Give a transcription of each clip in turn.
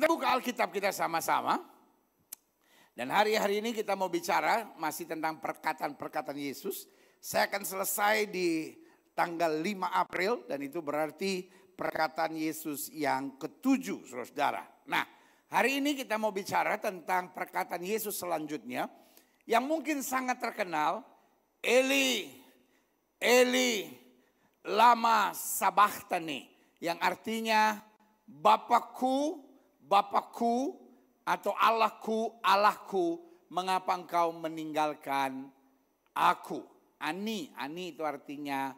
kita buka Alkitab kita sama-sama. Dan hari-hari ini kita mau bicara masih tentang perkataan-perkataan Yesus. Saya akan selesai di tanggal 5 April dan itu berarti perkataan Yesus yang ketujuh, saudara. Nah, hari ini kita mau bicara tentang perkataan Yesus selanjutnya yang mungkin sangat terkenal. Eli, Eli, lama sabachthani yang artinya Bapakku Bapakku atau Allahku, Allahku, mengapa engkau meninggalkan aku? Ani, ani itu artinya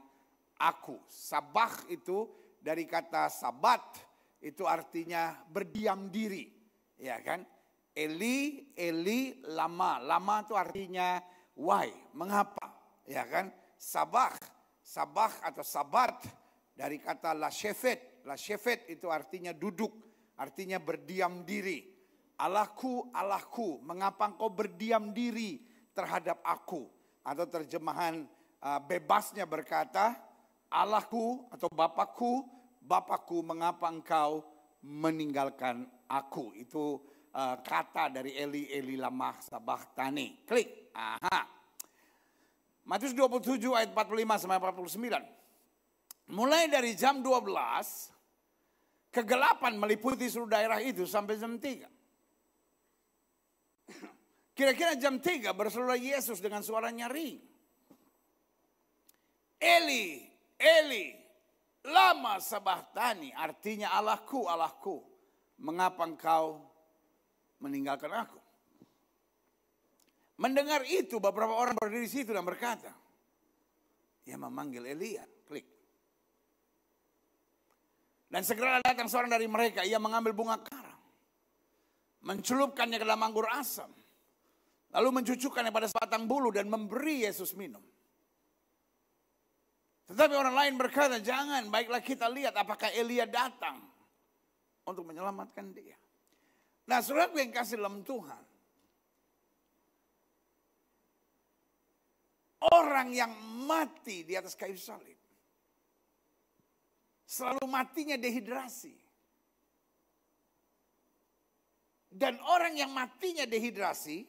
aku. Sabah itu dari kata sabat itu artinya berdiam diri, ya kan? Eli, Eli, lama, lama itu artinya why, mengapa, ya kan? Sabah, sabah atau sabat dari kata la shefet, la shefet itu artinya duduk, Artinya berdiam diri. Allahku, Allahku, mengapa engkau berdiam diri terhadap aku? Atau terjemahan uh, bebasnya berkata, Allahku atau Bapakku, Bapakku mengapa engkau meninggalkan aku? Itu uh, kata dari Eli Eli lamah Tani. Klik. Aha. Matius 27 ayat 45 sampai 49. Mulai dari jam 12 Kegelapan meliputi seluruh daerah itu sampai jam tiga. Kira-kira jam tiga berseluruh Yesus dengan suara nyaring. Eli, Eli, lama sabahtani artinya Allahku, Allahku. Mengapa engkau meninggalkan aku? Mendengar itu beberapa orang berdiri di situ dan berkata, ia memanggil Elia. Dan segera datang seorang dari mereka, ia mengambil bunga karang. Mencelupkannya ke dalam anggur asam. Lalu mencucukkannya pada sebatang bulu dan memberi Yesus minum. Tetapi orang lain berkata, jangan baiklah kita lihat apakah Elia datang untuk menyelamatkan dia. Nah surat yang kasih dalam Tuhan. Orang yang mati di atas kayu salib Selalu matinya dehidrasi. Dan orang yang matinya dehidrasi,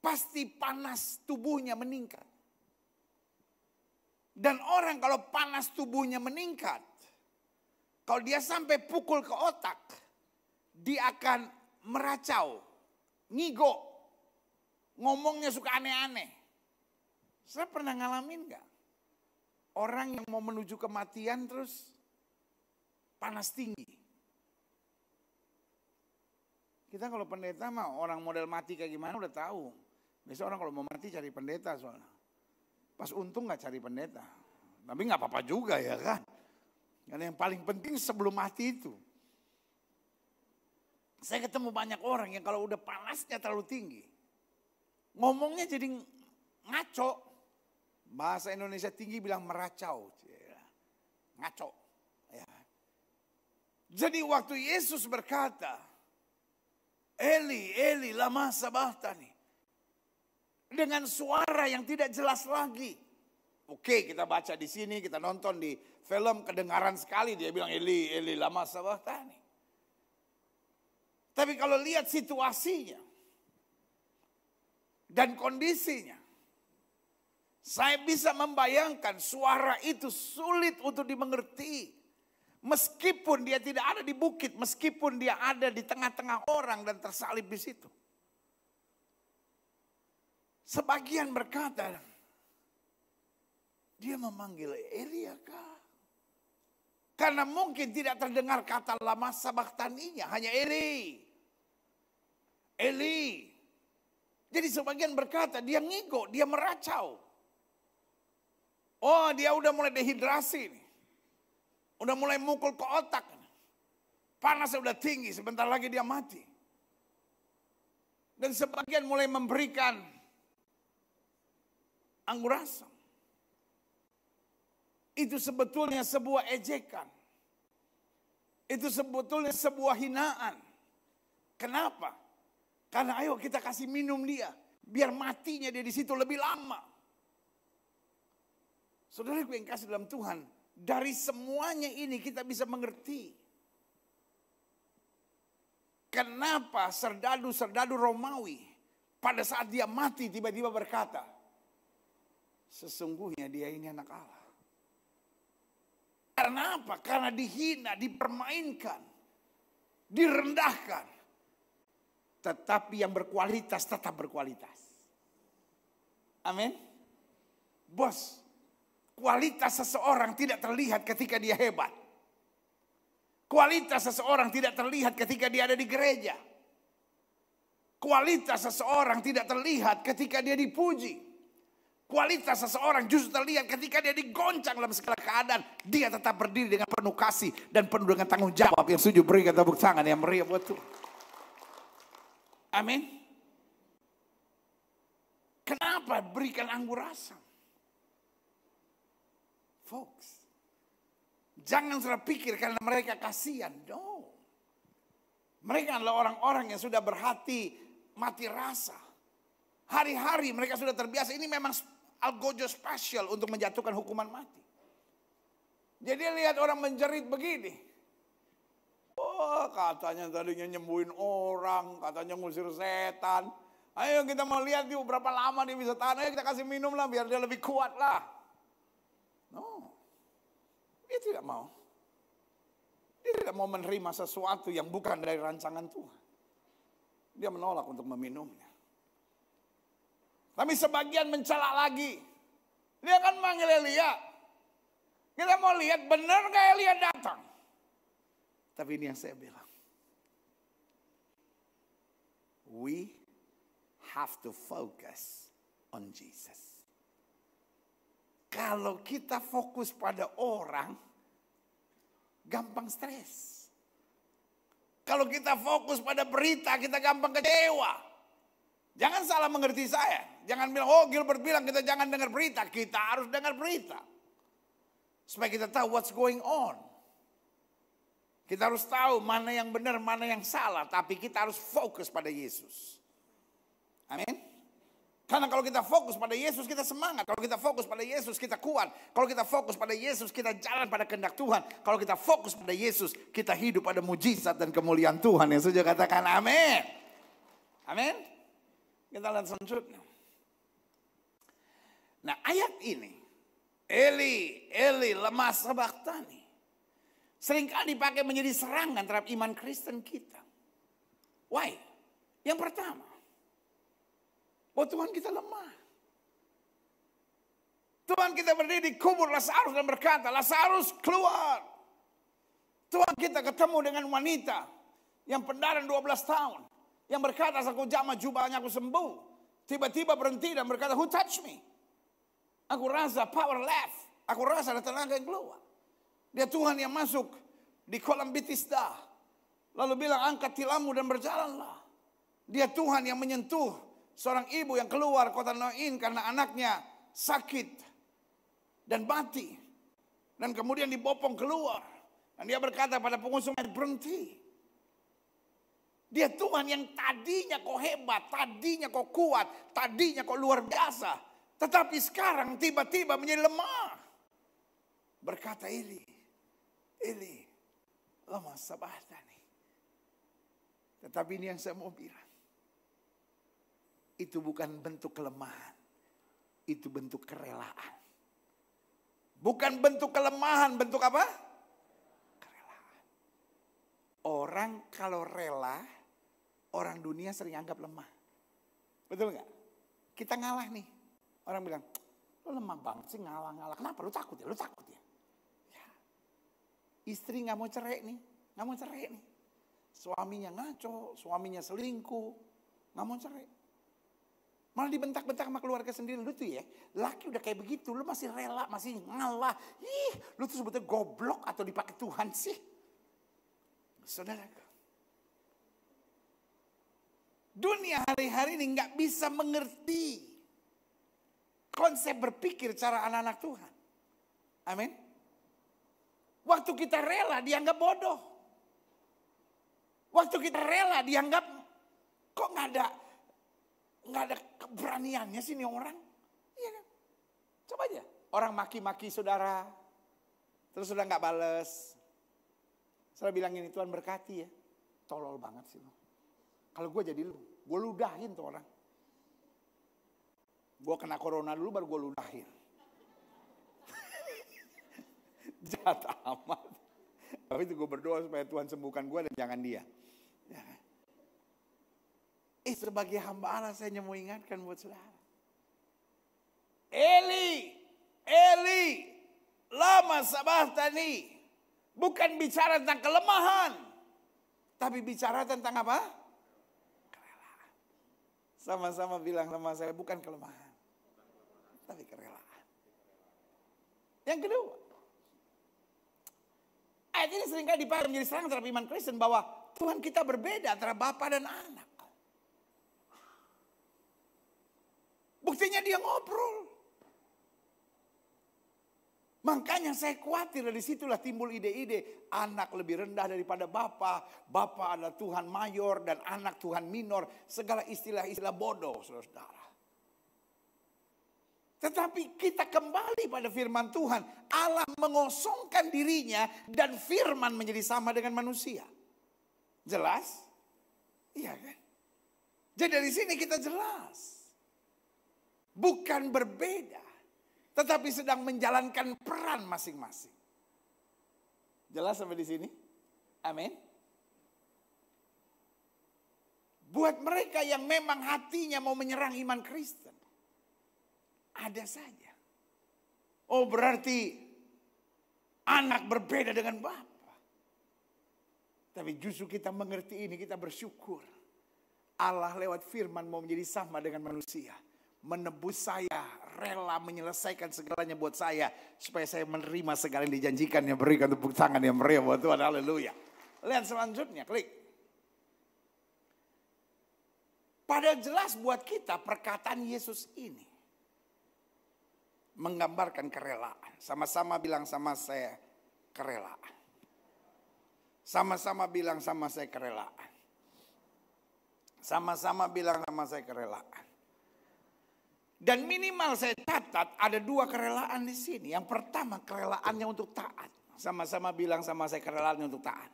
pasti panas tubuhnya meningkat. Dan orang kalau panas tubuhnya meningkat, kalau dia sampai pukul ke otak, dia akan meracau, ngigo, ngomongnya suka aneh-aneh. Saya pernah ngalamin nggak? orang yang mau menuju kematian terus panas tinggi. Kita kalau pendeta mah orang model mati kayak gimana udah tahu. Biasa orang kalau mau mati cari pendeta soalnya. Pas untung nggak cari pendeta. Tapi nggak apa-apa juga ya kan. Karena yang paling penting sebelum mati itu. Saya ketemu banyak orang yang kalau udah panasnya terlalu tinggi. Ngomongnya jadi ngaco Bahasa Indonesia tinggi bilang meracau. Ngaco. Ya. Jadi waktu Yesus berkata, Eli, Eli, lama sabatani. Dengan suara yang tidak jelas lagi. Oke, kita baca di sini, kita nonton di film, kedengaran sekali dia bilang, Eli, Eli, lama sabatani. Tapi kalau lihat situasinya dan kondisinya, saya bisa membayangkan suara itu sulit untuk dimengerti. Meskipun dia tidak ada di bukit, meskipun dia ada di tengah-tengah orang dan tersalib di situ. Sebagian berkata, dia memanggil Elia kah? Karena mungkin tidak terdengar kata lama sabahtaninya, hanya Eli. Eli. Jadi sebagian berkata, dia ngigo, dia meracau. Oh dia udah mulai dehidrasi nih. Udah mulai mukul ke otak. Panasnya udah tinggi, sebentar lagi dia mati. Dan sebagian mulai memberikan anggur asam. Itu sebetulnya sebuah ejekan. Itu sebetulnya sebuah hinaan. Kenapa? Karena ayo kita kasih minum dia. Biar matinya dia di situ lebih lama. Saudara yang kasih dalam Tuhan, dari semuanya ini kita bisa mengerti. Kenapa serdadu-serdadu Romawi pada saat dia mati tiba-tiba berkata, sesungguhnya dia ini anak Allah. Karena apa? Karena dihina, dipermainkan, direndahkan. Tetapi yang berkualitas tetap berkualitas. Amin. Bos, Kualitas seseorang tidak terlihat ketika dia hebat. Kualitas seseorang tidak terlihat ketika dia ada di gereja. Kualitas seseorang tidak terlihat ketika dia dipuji. Kualitas seseorang justru terlihat ketika dia digoncang dalam segala keadaan. Dia tetap berdiri dengan penuh kasih dan penuh dengan tanggung jawab. Yang setuju berikan tepuk tangan yang meriah buat Tuhan. Amin. Kenapa berikan anggur asam? Folks, jangan sudah pikir karena mereka kasihan. No. Mereka adalah orang-orang yang sudah berhati mati rasa. Hari-hari mereka sudah terbiasa. Ini memang algojo special untuk menjatuhkan hukuman mati. Jadi lihat orang menjerit begini. Oh katanya tadinya nyembuhin orang, katanya ngusir setan. Ayo kita mau lihat yuk berapa lama dia bisa tahan. Ayo kita kasih minum lah biar dia lebih kuat lah. No. Dia tidak mau. Dia tidak mau menerima sesuatu yang bukan dari rancangan Tuhan. Dia menolak untuk meminumnya. Tapi sebagian mencela lagi. Dia akan manggil Elia. Kita mau lihat benar gak Elia datang. Tapi ini yang saya bilang. We have to focus on Jesus. Kalau kita fokus pada orang, gampang stres. Kalau kita fokus pada berita, kita gampang kecewa. Jangan salah mengerti saya. Jangan bilang, oh Gilbert bilang kita jangan dengar berita. Kita harus dengar berita. Supaya kita tahu what's going on. Kita harus tahu mana yang benar, mana yang salah. Tapi kita harus fokus pada Yesus. Amin. Karena kalau kita fokus pada Yesus kita semangat, kalau kita fokus pada Yesus kita kuat, kalau kita fokus pada Yesus kita jalan pada kehendak Tuhan, kalau kita fokus pada Yesus kita hidup pada mujizat dan kemuliaan Tuhan. Yang sudah katakan amin. Amin. Kita lihat selanjutnya. Nah ayat ini, Eli, Eli lemah sebaktani, Seringkali dipakai menjadi serangan terhadap iman Kristen kita. Why? Yang pertama, Oh Tuhan kita lemah. Tuhan kita berdiri di kubur Lazarus dan berkata, Lazarus keluar. Tuhan kita ketemu dengan wanita yang pendaran 12 tahun. Yang berkata, aku jamah jubahnya aku sembuh. Tiba-tiba berhenti dan berkata, who touch me? Aku rasa power left. Aku rasa ada tenaga yang keluar. Dia Tuhan yang masuk di kolam Bethesda. Lalu bilang, angkat tilammu dan berjalanlah. Dia Tuhan yang menyentuh seorang ibu yang keluar kota Noin karena anaknya sakit dan mati. Dan kemudian dibopong keluar. Dan dia berkata pada pengusung berhenti. Dia Tuhan yang tadinya kau hebat, tadinya kau kuat, tadinya kau luar biasa. Tetapi sekarang tiba-tiba menjadi lemah. Berkata Eli, Eli, lemah sabah tadi. Tetapi ini yang saya mau bilang itu bukan bentuk kelemahan. Itu bentuk kerelaan. Bukan bentuk kelemahan, bentuk apa? Kerelaan. Orang kalau rela, orang dunia sering anggap lemah. Betul nggak? Kita ngalah nih. Orang bilang, lo lemah banget sih ngalah-ngalah. Kenapa lu takut ya? Lu takut ya? ya. Istri nggak mau cerai nih, nggak mau cerai nih. Suaminya ngaco, suaminya selingkuh, nggak mau cerai Malah dibentak-bentak sama keluarga sendiri. Lu tuh ya, laki udah kayak begitu. Lu masih rela, masih ngalah. Ih, lu tuh sebetulnya goblok atau dipakai Tuhan sih. Saudara. Dunia hari-hari ini nggak bisa mengerti konsep berpikir cara anak-anak Tuhan. Amin. Waktu kita rela dianggap bodoh. Waktu kita rela dianggap kok nggak ada nggak ada keberaniannya sih nih orang. Iya kan? Coba aja. Orang maki-maki saudara. Terus sudah nggak bales. saya bilang ini Tuhan berkati ya. Tolol banget sih lo. Kalau gue jadi lu, gue ludahin tuh orang. Gue kena corona dulu baru gue ludahin. Jahat amat. Tapi itu gue berdoa supaya Tuhan sembuhkan gue dan jangan dia. Eh sebagai hamba Allah saya hanya mau ingatkan buat saudara. Eli, Eli, lama sabah tani. Bukan bicara tentang kelemahan. Tapi bicara tentang apa? Kerelaan. Sama-sama bilang lemah saya bukan kelemahan. Tapi kerelaan. Yang kedua. Ayat ini seringkali dipakai menjadi serangan terhadap iman Kristen bahwa Tuhan kita berbeda antara Bapa dan anak. Buktinya dia ngobrol. Makanya saya khawatir dari situlah timbul ide-ide anak lebih rendah daripada bapak, bapak adalah Tuhan mayor dan anak Tuhan minor, segala istilah-istilah bodoh Saudara-saudara. Tetapi kita kembali pada firman Tuhan, Allah mengosongkan dirinya dan firman menjadi sama dengan manusia. Jelas? Iya kan? Jadi dari sini kita jelas bukan berbeda, tetapi sedang menjalankan peran masing-masing. Jelas sampai di sini? Amin. Buat mereka yang memang hatinya mau menyerang iman Kristen, ada saja. Oh, berarti anak berbeda dengan bapak. Tapi justru kita mengerti ini, kita bersyukur. Allah lewat firman mau menjadi sama dengan manusia menebus saya, rela menyelesaikan segalanya buat saya supaya saya menerima segala yang dijanjikan, yang Berikan tepuk tangan yang meriah buat Tuhan. Haleluya. Lihat selanjutnya, klik. Pada jelas buat kita perkataan Yesus ini menggambarkan kerelaan. Sama-sama bilang sama saya kerelaan. Sama-sama bilang sama saya kerelaan. Sama-sama bilang sama saya kerelaan. Dan minimal saya catat ada dua kerelaan di sini. Yang pertama kerelaannya untuk taat. Sama-sama bilang sama saya kerelaannya untuk taat.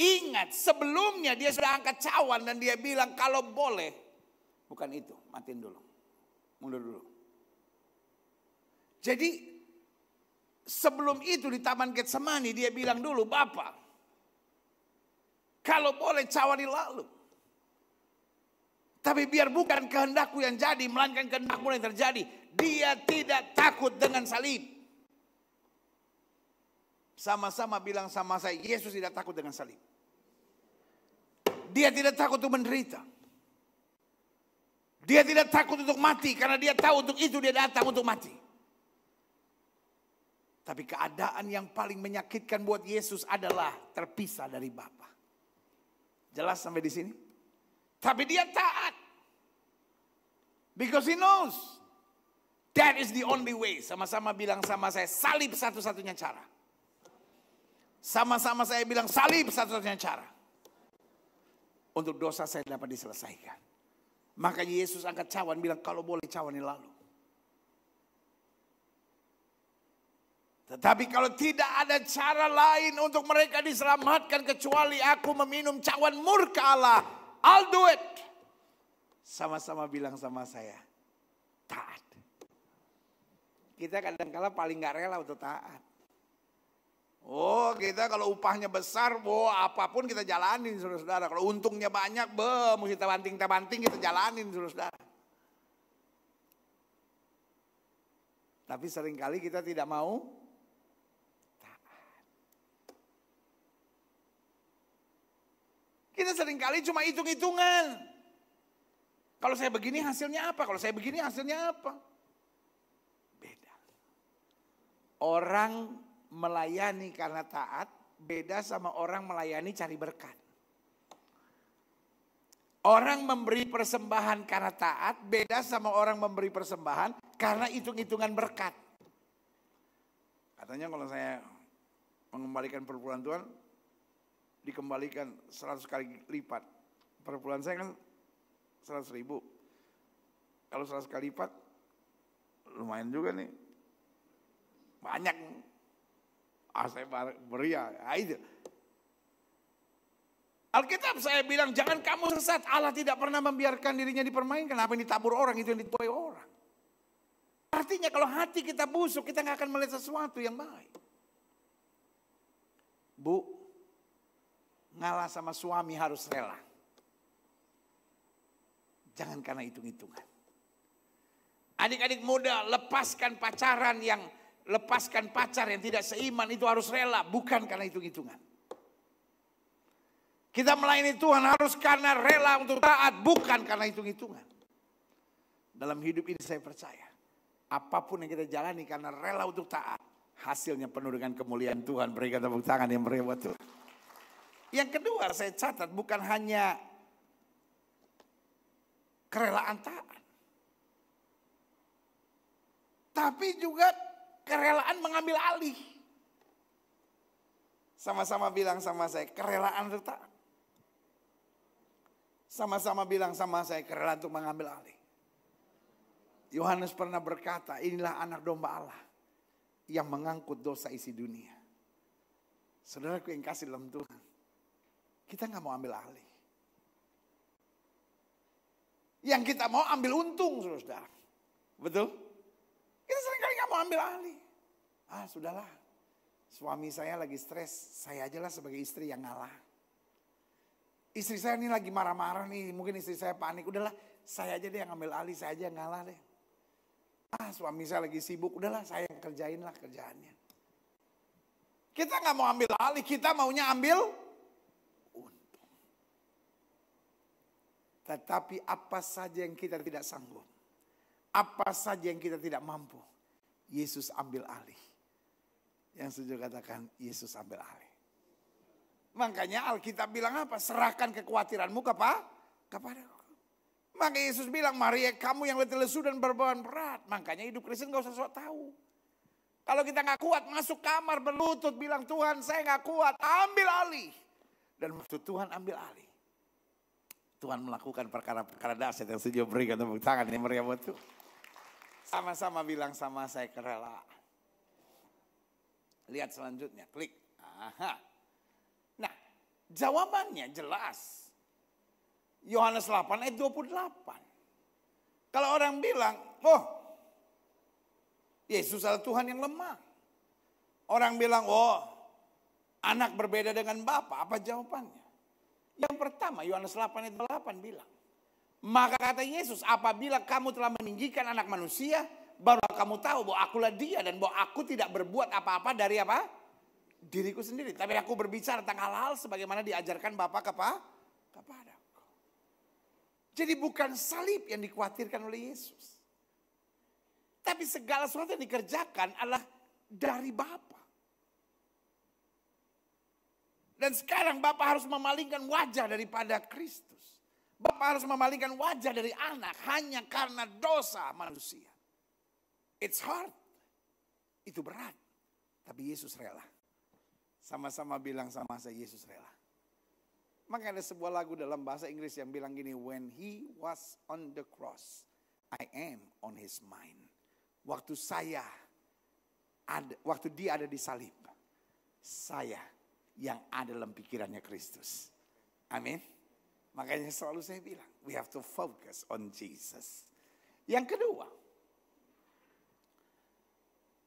Ingat sebelumnya dia sudah angkat cawan dan dia bilang kalau boleh. Bukan itu, matiin dulu. Mundur dulu. Jadi sebelum itu di Taman Getsemani dia bilang dulu, Bapak. Kalau boleh cawan dilalui. Tapi biar bukan kehendakku yang jadi, melainkan kehendakmu yang terjadi. Dia tidak takut dengan salib. Sama-sama bilang sama saya, Yesus tidak takut dengan salib. Dia tidak takut untuk menderita. Dia tidak takut untuk mati karena dia tahu untuk itu dia datang untuk mati. Tapi keadaan yang paling menyakitkan buat Yesus adalah terpisah dari Bapa. Jelas sampai di sini? Tapi dia taat. Because he knows. That is the only way. Sama-sama bilang sama saya, salib satu-satunya cara. Sama-sama saya bilang salib satu-satunya cara. Untuk dosa saya dapat diselesaikan. Maka Yesus angkat cawan bilang kalau boleh cawan ini lalu. Tetapi kalau tidak ada cara lain untuk mereka diselamatkan kecuali aku meminum cawan murka Allah I'll do it. Sama-sama bilang sama saya, taat. Kita kadang-kala paling gak rela untuk taat. Oh kita kalau upahnya besar, oh apapun kita jalanin saudara-saudara. Kalau untungnya banyak, be, mesti kita banting, kita banting, kita jalanin saudara-saudara. Tapi seringkali kita tidak mau Kita seringkali cuma hitung-hitungan. Kalau saya begini hasilnya apa? Kalau saya begini hasilnya apa? Beda. Orang melayani karena taat beda sama orang melayani cari berkat. Orang memberi persembahan karena taat beda sama orang memberi persembahan karena hitung-hitungan berkat. Katanya kalau saya mengembalikan perpuluhan Tuhan, dikembalikan 100 kali lipat. Per bulan saya kan 100 ribu. Kalau 100 kali lipat, lumayan juga nih. Banyak. Ah, saya beria. Ya, itu. Alkitab saya bilang, jangan kamu sesat. Allah tidak pernah membiarkan dirinya dipermainkan. Apa yang ditabur orang, itu yang dituai orang. Artinya kalau hati kita busuk, kita nggak akan melihat sesuatu yang baik. Bu, ngalah sama suami harus rela. Jangan karena hitung-hitungan. Adik-adik muda lepaskan pacaran yang lepaskan pacar yang tidak seiman itu harus rela bukan karena hitung-hitungan. Kita melayani Tuhan harus karena rela untuk taat bukan karena hitung-hitungan. Dalam hidup ini saya percaya apapun yang kita jalani karena rela untuk taat hasilnya penuh dengan kemuliaan Tuhan. Berikan tepuk tangan yang meriah buat Tuhan. Yang kedua saya catat bukan hanya kerelaan taat. Tapi juga kerelaan mengambil alih. Sama-sama bilang sama saya kerelaan untuk taat. Sama-sama bilang sama saya kerelaan untuk mengambil alih. Yohanes pernah berkata, inilah anak domba Allah yang mengangkut dosa isi dunia. Saudaraku yang kasih dalam Tuhan. Kita nggak mau ambil alih. Yang kita mau ambil untung, saudara. Betul? Kita sering kali nggak mau ambil alih. Ah, sudahlah. Suami saya lagi stres, saya ajalah sebagai istri yang ngalah. Istri saya ini lagi marah-marah nih, mungkin istri saya panik. Udahlah, saya aja deh yang ambil alih, saya aja yang ngalah deh. Ah, suami saya lagi sibuk, udahlah saya yang kerjain lah kerjaannya. Kita nggak mau ambil alih, kita maunya ambil Tetapi apa saja yang kita tidak sanggup, apa saja yang kita tidak mampu, Yesus ambil alih. Yang setuju katakan, Yesus ambil alih. Makanya Alkitab bilang apa? Serahkan kekhawatiranmu kepa, kepada Maka Yesus bilang, Maria kamu yang letih lesu dan berbeban berat. Makanya hidup Kristen gak usah sok tahu. Kalau kita gak kuat, masuk kamar berlutut bilang Tuhan saya gak kuat, ambil alih. Dan maksud Tuhan ambil alih. Tuhan melakukan perkara-perkara dasar yang setuju berikan tepuk tangan ini ya meriah buat Sama-sama bilang sama saya kerelaan. Lihat selanjutnya, klik. Aha. Nah, jawabannya jelas. Yohanes 8 ayat 28. Kalau orang bilang, oh Yesus adalah Tuhan yang lemah. Orang bilang, oh anak berbeda dengan Bapak. Apa jawabannya? Yang pertama Yohanes 8 ayat 8 bilang. Maka kata Yesus apabila kamu telah meninggikan anak manusia. Baru kamu tahu bahwa akulah dia dan bahwa aku tidak berbuat apa-apa dari apa? Diriku sendiri. Tapi aku berbicara tentang hal-hal sebagaimana diajarkan Bapak kepa, kepada aku. Jadi bukan salib yang dikhawatirkan oleh Yesus. Tapi segala sesuatu yang dikerjakan adalah dari Bapa. Dan sekarang Bapak harus memalingkan wajah daripada Kristus. Bapak harus memalingkan wajah dari anak hanya karena dosa manusia. It's hard. Itu berat. Tapi Yesus rela. Sama-sama bilang sama saya Yesus rela. Maka ada sebuah lagu dalam bahasa Inggris yang bilang gini, when he was on the cross, I am on his mind. Waktu saya ada, waktu dia ada di salib, saya yang ada dalam pikirannya Kristus. Amin. Makanya selalu saya bilang, we have to focus on Jesus. Yang kedua,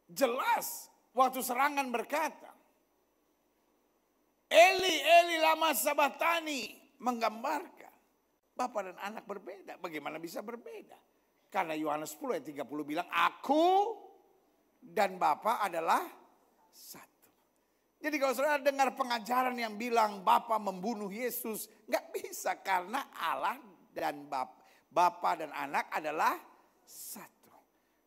jelas waktu serangan berkata, Eli, Eli lama sabatani menggambarkan Bapak dan anak berbeda. Bagaimana bisa berbeda? Karena Yohanes 10 ayat 30 bilang, Aku dan Bapak adalah satu. Jadi kalau saudara dengar pengajaran yang bilang Bapak membunuh Yesus, nggak bisa karena Allah dan Bapak. Bapa dan anak adalah satu.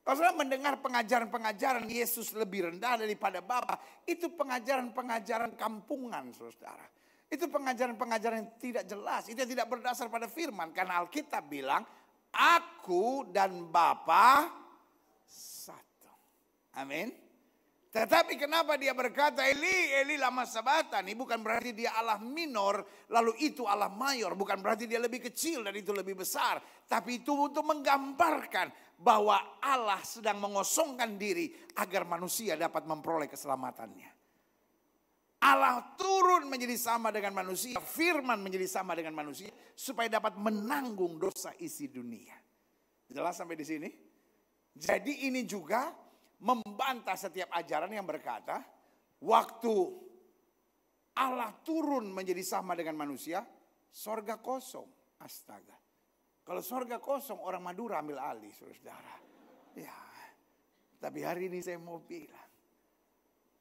Kalau saudara mendengar pengajaran-pengajaran Yesus lebih rendah daripada Bapa, itu pengajaran-pengajaran kampungan saudara. Itu pengajaran-pengajaran yang tidak jelas, itu yang tidak berdasar pada firman. Karena Alkitab bilang, aku dan Bapak satu. Amin. Tetapi kenapa dia berkata Eli, Eli lama sabatani bukan berarti dia Allah minor lalu itu Allah mayor. Bukan berarti dia lebih kecil dan itu lebih besar. Tapi itu untuk menggambarkan bahwa Allah sedang mengosongkan diri agar manusia dapat memperoleh keselamatannya. Allah turun menjadi sama dengan manusia, firman menjadi sama dengan manusia supaya dapat menanggung dosa isi dunia. Jelas sampai di sini? Jadi ini juga membantah setiap ajaran yang berkata, waktu Allah turun menjadi sama dengan manusia, sorga kosong. Astaga. Kalau sorga kosong, orang Madura ambil alih, saudara-saudara. Ya, tapi hari ini saya mau bilang,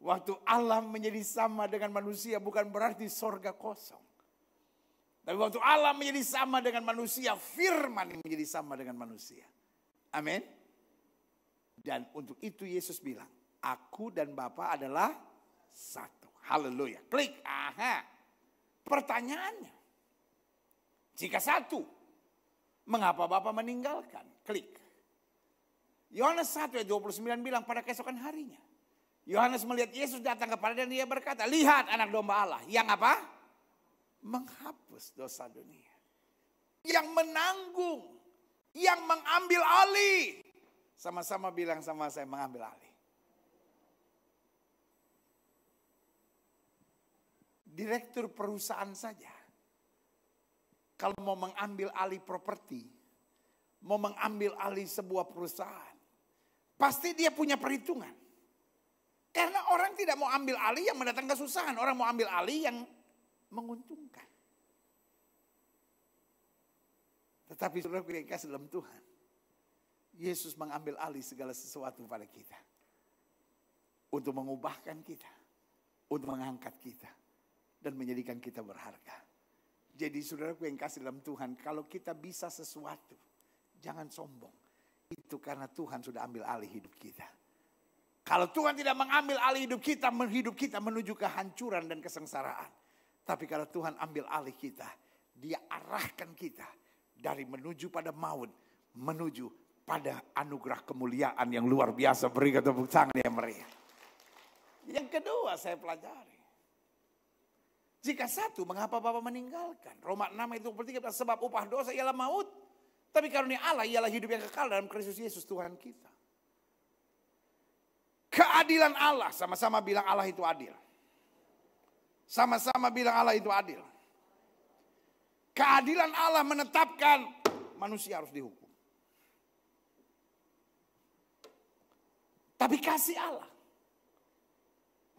waktu Allah menjadi sama dengan manusia bukan berarti sorga kosong. Tapi waktu Allah menjadi sama dengan manusia, firman menjadi sama dengan manusia. Amin. Dan untuk itu Yesus bilang, aku dan Bapa adalah satu. Haleluya. Klik. Aha. Pertanyaannya, jika satu, mengapa Bapak meninggalkan? Klik. Yohanes 1 ayat 29 bilang pada keesokan harinya. Yohanes melihat Yesus datang kepada dan dia berkata, lihat anak domba Allah yang apa? Menghapus dosa dunia. Yang menanggung, yang mengambil alih sama-sama bilang sama saya mengambil alih. Direktur perusahaan saja. Kalau mau mengambil alih properti, mau mengambil alih sebuah perusahaan, pasti dia punya perhitungan. Karena orang tidak mau ambil alih yang mendatangkan kesusahan, orang mau ambil alih yang menguntungkan. Tetapi saudara kasih dalam Tuhan. Yesus mengambil alih segala sesuatu pada kita. Untuk mengubahkan kita. Untuk mengangkat kita. Dan menjadikan kita berharga. Jadi saudaraku yang kasih dalam Tuhan. Kalau kita bisa sesuatu. Jangan sombong. Itu karena Tuhan sudah ambil alih hidup kita. Kalau Tuhan tidak mengambil alih hidup kita. Hidup kita menuju kehancuran dan kesengsaraan. Tapi kalau Tuhan ambil alih kita. Dia arahkan kita. Dari menuju pada maut. Menuju pada anugerah kemuliaan yang luar biasa. Beri tepuk tangan yang meriah. Yang kedua saya pelajari. Jika satu, mengapa Bapak meninggalkan? Roma 6 itu 23, sebab upah dosa ialah maut. Tapi karunia Allah ialah hidup yang kekal dalam Kristus Yesus Tuhan kita. Keadilan Allah, sama-sama bilang Allah itu adil. Sama-sama bilang Allah itu adil. Keadilan Allah menetapkan manusia harus dihukum. Tapi kasih Allah.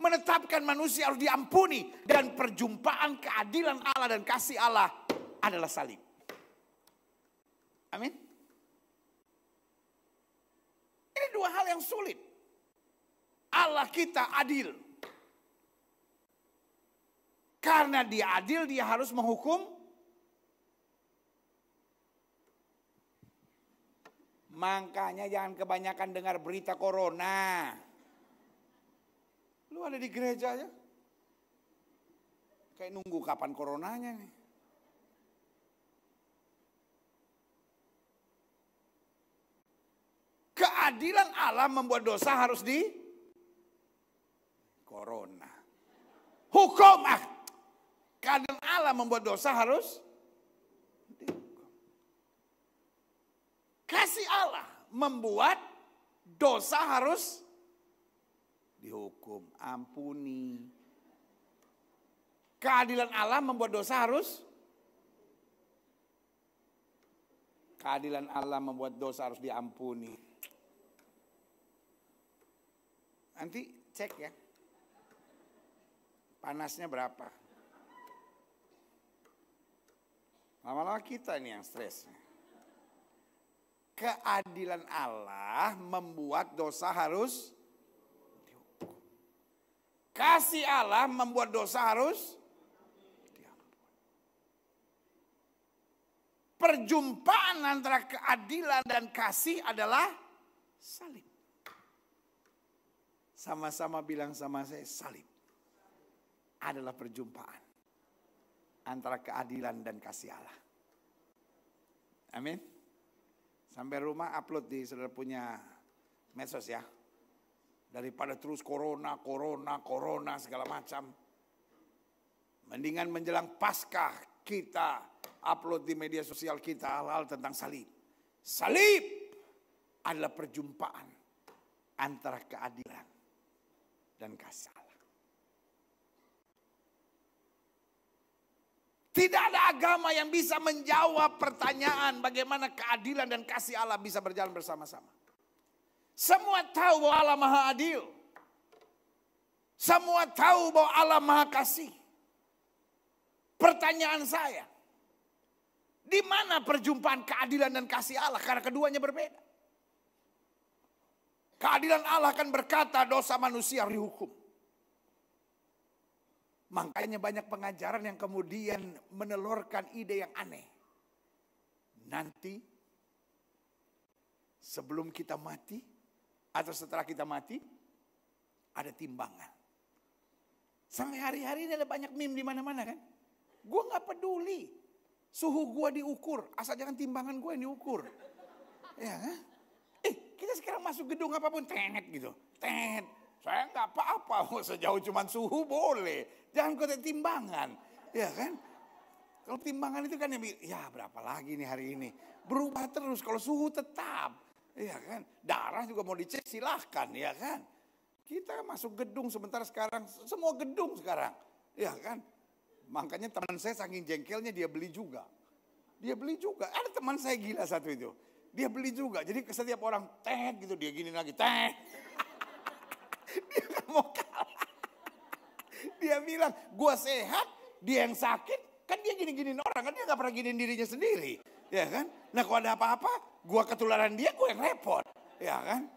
Menetapkan manusia harus diampuni. Dan perjumpaan keadilan Allah dan kasih Allah adalah salib. Amin. Ini dua hal yang sulit. Allah kita adil. Karena dia adil, dia harus menghukum Makanya jangan kebanyakan dengar berita corona. Lu ada di gereja ya? Kayak nunggu kapan coronanya nih. Keadilan alam membuat dosa harus di corona. Hukum ah. Keadilan alam membuat dosa harus Kasih Allah membuat dosa harus dihukum, ampuni. Keadilan Allah membuat dosa harus Keadilan Allah membuat dosa harus diampuni. Nanti cek ya. Panasnya berapa? Lama-lama kita ini yang stresnya keadilan Allah membuat dosa harus Kasih Allah membuat dosa harus Perjumpaan antara keadilan dan kasih adalah salib. Sama-sama bilang sama saya salib. Adalah perjumpaan antara keadilan dan kasih Allah. Amin. Sampai rumah upload di saudara punya medsos ya. Daripada terus corona, corona, corona segala macam. Mendingan menjelang Paskah kita upload di media sosial kita hal-hal tentang salib. Salib adalah perjumpaan antara keadilan dan kasar. Tidak ada agama yang bisa menjawab pertanyaan bagaimana keadilan dan kasih Allah bisa berjalan bersama-sama. Semua tahu bahwa Allah maha adil. Semua tahu bahwa Allah maha kasih. Pertanyaan saya, di mana perjumpaan keadilan dan kasih Allah? Karena keduanya berbeda. Keadilan Allah akan berkata dosa manusia dihukum. Makanya banyak pengajaran yang kemudian menelurkan ide yang aneh. Nanti sebelum kita mati atau setelah kita mati ada timbangan. Sampai hari-hari ini ada banyak meme di mana-mana kan. Gue gak peduli suhu gue diukur, asal jangan timbangan gue yang diukur. Ya kan? Eh, kita sekarang masuk gedung apapun tenet gitu, tenet saya nggak apa-apa, sejauh cuman suhu boleh. Jangan kau timbangan, ya kan? Kalau timbangan itu kan ya berapa lagi nih hari ini? Berubah terus, kalau suhu tetap. Iya kan? Darah juga mau dicek silahkan, ya kan? Kita masuk gedung sebentar sekarang, semua gedung sekarang. Iya kan? Makanya teman saya saking jengkelnya dia beli juga. Dia beli juga. Ada teman saya gila satu itu. Dia beli juga. Jadi setiap orang teh gitu dia gini lagi teh. Dia gak mau kalah. Dia bilang, gue sehat, dia yang sakit. Kan dia gini gini orang, kan dia gak pernah gini dirinya sendiri. Ya kan? Nah kalau ada apa-apa, gue ketularan dia, gue yang repot. Ya kan?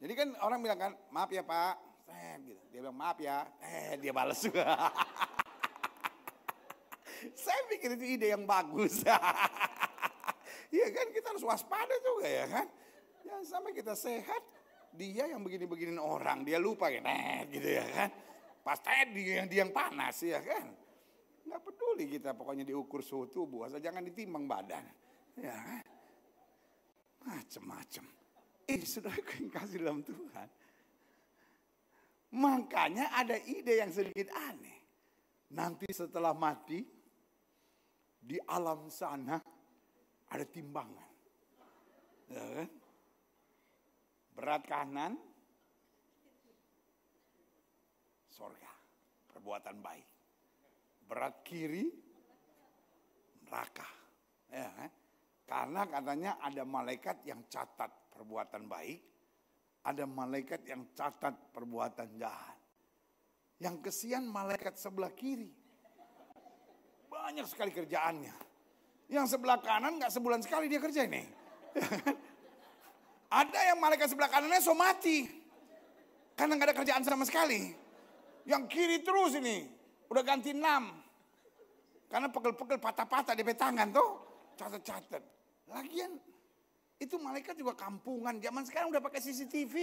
Jadi kan orang bilang kan, maaf ya pak. Eh, gitu. Dia bilang, maaf ya. Eh, dia bales juga. Saya pikir itu ide yang bagus. Iya kan, kita harus waspada juga ya kan. Jangan ya, sampai kita sehat, dia yang begini begini orang, dia lupa gitu, gitu ya kan. Pas dia yang dia yang panas ya kan. Nggak peduli kita pokoknya diukur suhu tubuh, asal jangan ditimbang badan. Ya kan? Macem-macem. Eh sudah yang kasih dalam Tuhan. Makanya ada ide yang sedikit aneh. Nanti setelah mati, di alam sana ada timbangan. Ya kan? Berat kanan, sorga, perbuatan baik. Berat kiri, neraka. Ya, eh? Karena katanya ada malaikat yang catat perbuatan baik, ada malaikat yang catat perbuatan jahat. Yang kesian malaikat sebelah kiri. Banyak sekali kerjaannya. Yang sebelah kanan gak sebulan sekali dia kerja ini. Ada yang malaikat sebelah kanannya so mati. Karena nggak ada kerjaan sama sekali. Yang kiri terus ini. Udah ganti enam. Karena pegel-pegel patah-patah di petangan tuh. Catat-catat. Lagian itu malaikat juga kampungan. Zaman sekarang udah pakai CCTV.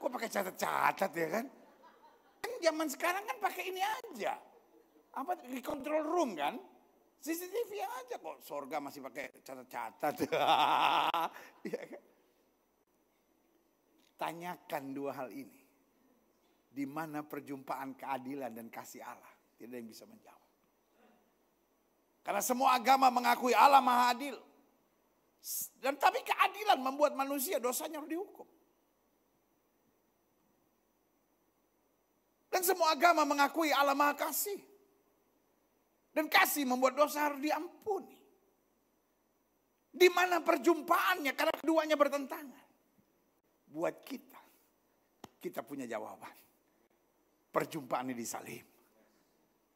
Kok pakai catat-catat ya kan? Kan zaman sekarang kan pakai ini aja. Apa di control room kan? CCTV aja kok sorga masih pakai catat-catat. ya kan? tanyakan dua hal ini. Di mana perjumpaan keadilan dan kasih Allah? Tidak ada yang bisa menjawab. Karena semua agama mengakui Allah maha adil. Dan tapi keadilan membuat manusia dosanya harus dihukum. Dan semua agama mengakui Allah maha kasih. Dan kasih membuat dosa harus diampuni. Di mana perjumpaannya? Karena keduanya bertentangan buat kita. Kita punya jawaban. Perjumpaan di disalib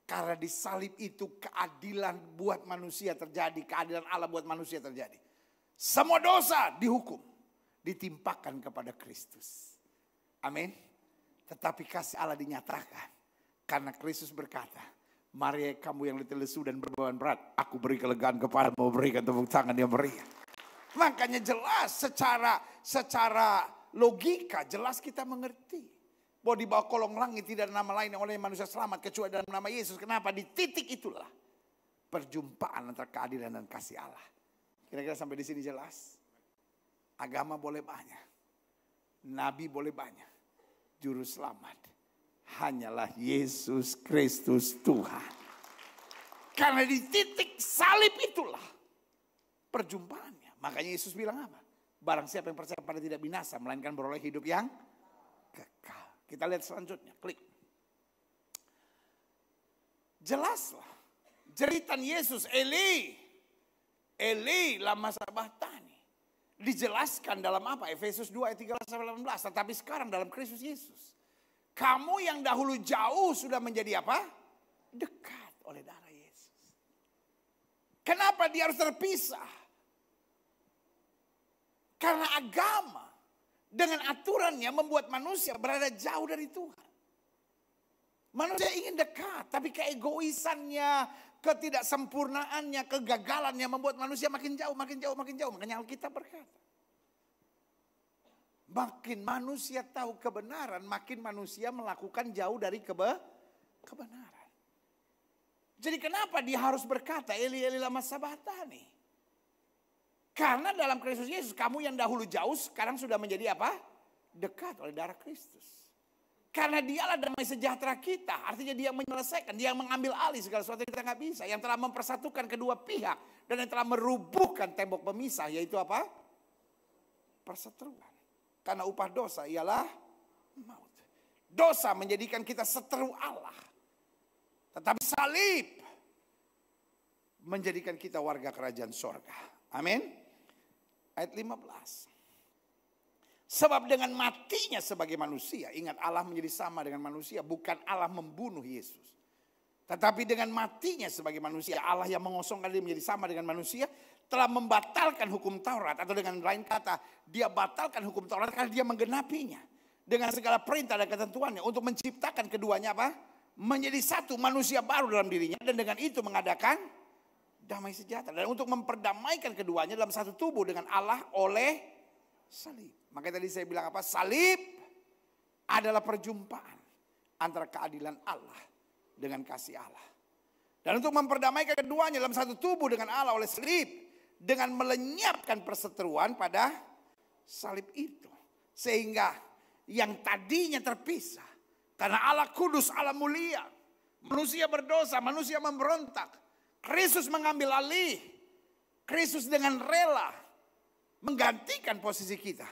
Karena disalib itu keadilan buat manusia terjadi. Keadilan Allah buat manusia terjadi. Semua dosa dihukum. Ditimpakan kepada Kristus. Amin. Tetapi kasih Allah dinyatakan. Karena Kristus berkata, Mari kamu yang letih lesu dan berbeban berat, aku beri kelegaan kepadamu, berikan tepuk tangan yang beri Makanya jelas secara secara logika jelas kita mengerti. Bahwa di bawah kolong langit tidak ada nama lain yang oleh manusia selamat kecuali dalam nama Yesus. Kenapa? Di titik itulah perjumpaan antara keadilan dan kasih Allah. Kira-kira sampai di sini jelas. Agama boleh banyak. Nabi boleh banyak. Juru selamat hanyalah Yesus Kristus Tuhan. Karena di titik salib itulah perjumpaannya. Makanya Yesus bilang apa? Barang siapa yang percaya pada tidak binasa, melainkan beroleh hidup yang kekal. Kita lihat selanjutnya, klik. Jelaslah, jeritan Yesus, Eli, Eli lama sabatani. Dijelaskan dalam apa? Efesus 2 ayat 13 sampai 18. Tetapi sekarang dalam Kristus Yesus. Kamu yang dahulu jauh sudah menjadi apa? Dekat oleh darah Yesus. Kenapa dia harus terpisah? Karena agama dengan aturannya membuat manusia berada jauh dari Tuhan. Manusia ingin dekat, tapi keegoisannya, ketidaksempurnaannya, kegagalannya membuat manusia makin jauh, makin jauh, makin jauh. Makanya Alkitab berkata, makin manusia tahu kebenaran, makin manusia melakukan jauh dari kebe kebenaran. Jadi kenapa dia harus berkata, Eli Eli lama sabatani? Karena dalam Kristus Yesus kamu yang dahulu jauh sekarang sudah menjadi apa? Dekat oleh darah Kristus. Karena dialah damai sejahtera kita. Artinya dia menyelesaikan, dia mengambil alih segala sesuatu yang kita nggak bisa. Yang telah mempersatukan kedua pihak. Dan yang telah merubuhkan tembok pemisah. Yaitu apa? Perseteruan. Karena upah dosa ialah maut. Dosa menjadikan kita seteru Allah. Tetapi salib menjadikan kita warga kerajaan sorga. Amin. Ayat 15. Sebab dengan matinya sebagai manusia, ingat Allah menjadi sama dengan manusia, bukan Allah membunuh Yesus. Tetapi dengan matinya sebagai manusia, Allah yang mengosongkan diri menjadi sama dengan manusia, telah membatalkan hukum Taurat. Atau dengan lain kata, dia batalkan hukum Taurat karena dia menggenapinya. Dengan segala perintah dan ketentuannya untuk menciptakan keduanya apa? Menjadi satu manusia baru dalam dirinya dan dengan itu mengadakan damai sejahtera. Dan untuk memperdamaikan keduanya dalam satu tubuh dengan Allah oleh salib. Makanya tadi saya bilang apa? Salib adalah perjumpaan antara keadilan Allah dengan kasih Allah. Dan untuk memperdamaikan keduanya dalam satu tubuh dengan Allah oleh salib. Dengan melenyapkan perseteruan pada salib itu. Sehingga yang tadinya terpisah. Karena Allah kudus, Allah mulia. Manusia berdosa, manusia memberontak Kristus mengambil alih. Kristus dengan rela menggantikan posisi kita.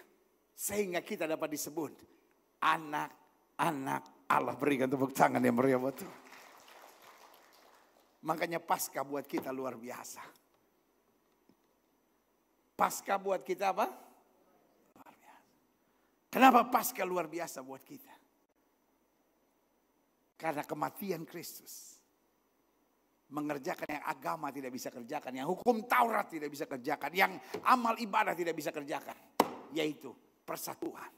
Sehingga kita dapat disebut anak-anak Allah. Berikan tepuk tangan yang meriah buat Tuhan. Makanya pasca buat kita luar biasa. Pasca buat kita apa? Luar biasa. Kenapa pasca luar biasa buat kita? Karena kematian Kristus mengerjakan yang agama tidak bisa kerjakan, yang hukum Taurat tidak bisa kerjakan, yang amal ibadah tidak bisa kerjakan, yaitu persatuan